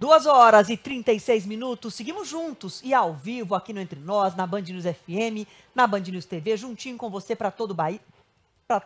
Duas horas e 36 minutos, seguimos juntos e ao vivo aqui no Entre Nós, na Band News FM, na Band News TV, juntinho com você para todo,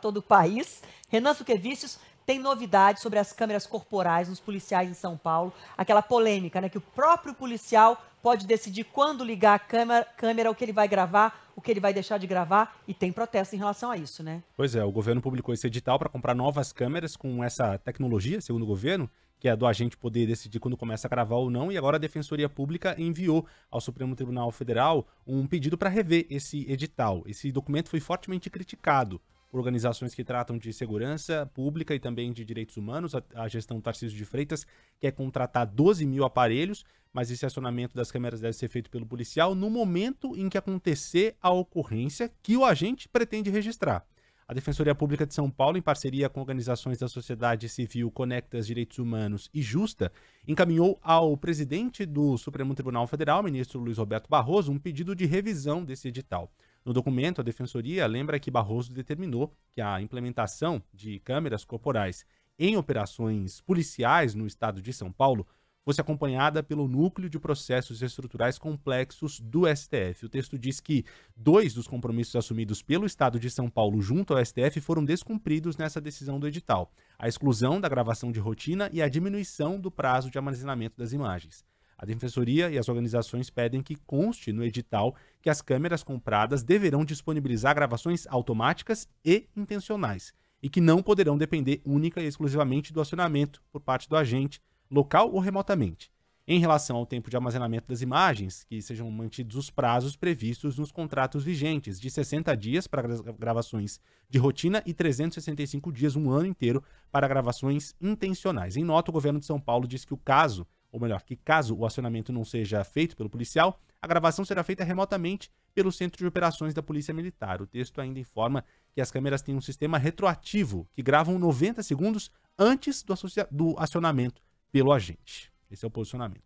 todo o país. Renan Suquevícios tem novidades sobre as câmeras corporais nos policiais em São Paulo. Aquela polêmica, né? Que o próprio policial pode decidir quando ligar a câmera, câmera, o que ele vai gravar, o que ele vai deixar de gravar, e tem protesto em relação a isso, né? Pois é, o governo publicou esse edital para comprar novas câmeras com essa tecnologia, segundo o governo, que é do agente poder decidir quando começa a gravar ou não, e agora a Defensoria Pública enviou ao Supremo Tribunal Federal um pedido para rever esse edital. Esse documento foi fortemente criticado por organizações que tratam de segurança pública e também de direitos humanos, a, a gestão Tarcísio de Freitas quer é contratar 12 mil aparelhos, mas esse acionamento das câmeras deve ser feito pelo policial no momento em que acontecer a ocorrência que o agente pretende registrar. A Defensoria Pública de São Paulo, em parceria com organizações da sociedade civil Conectas Direitos Humanos e Justa, encaminhou ao presidente do Supremo Tribunal Federal, ministro Luiz Roberto Barroso, um pedido de revisão desse edital. No documento, a Defensoria lembra que Barroso determinou que a implementação de câmeras corporais em operações policiais no estado de São Paulo fosse acompanhada pelo núcleo de processos estruturais complexos do STF. O texto diz que dois dos compromissos assumidos pelo Estado de São Paulo junto ao STF foram descumpridos nessa decisão do edital: a exclusão da gravação de rotina e a diminuição do prazo de armazenamento das imagens. A Defensoria e as organizações pedem que conste no edital que as câmeras compradas deverão disponibilizar gravações automáticas e intencionais, e que não poderão depender única e exclusivamente do acionamento por parte do agente local ou remotamente, em relação ao tempo de armazenamento das imagens, que sejam mantidos os prazos previstos nos contratos vigentes, de 60 dias para gravações de rotina e 365 dias, um ano inteiro, para gravações intencionais. Em nota, o governo de São Paulo diz que o caso, ou melhor, que caso o acionamento não seja feito pelo policial, a gravação será feita remotamente pelo Centro de Operações da Polícia Militar. O texto ainda informa que as câmeras têm um sistema retroativo que gravam 90 segundos antes do, do acionamento pelo agente. Esse é o posicionamento.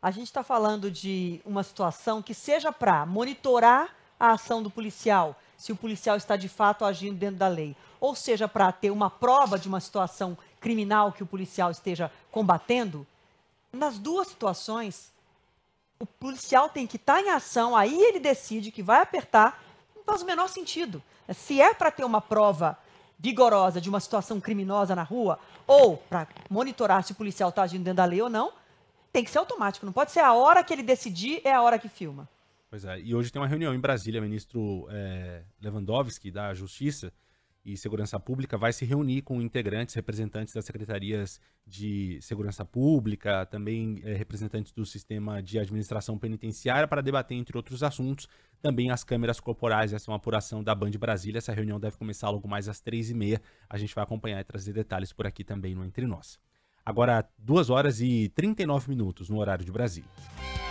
A gente está falando de uma situação que seja para monitorar a ação do policial, se o policial está de fato agindo dentro da lei, ou seja para ter uma prova de uma situação criminal que o policial esteja combatendo. Nas duas situações, o policial tem que estar tá em ação, aí ele decide que vai apertar, não faz o menor sentido. Se é para ter uma prova vigorosa de uma situação criminosa na rua, ou para monitorar se o policial está agindo dentro da lei ou não, tem que ser automático. Não pode ser a hora que ele decidir, é a hora que filma. Pois é, e hoje tem uma reunião em Brasília, ministro é, Lewandowski, da Justiça, e Segurança Pública vai se reunir com integrantes, representantes das secretarias de Segurança Pública, também é, representantes do sistema de administração penitenciária, para debater, entre outros assuntos, também as câmeras corporais. Essa é uma apuração da Band Brasília. Essa reunião deve começar logo mais às três e meia. A gente vai acompanhar e trazer detalhes por aqui também no Entre Nós. Agora, duas horas e 39 minutos no horário de Brasília.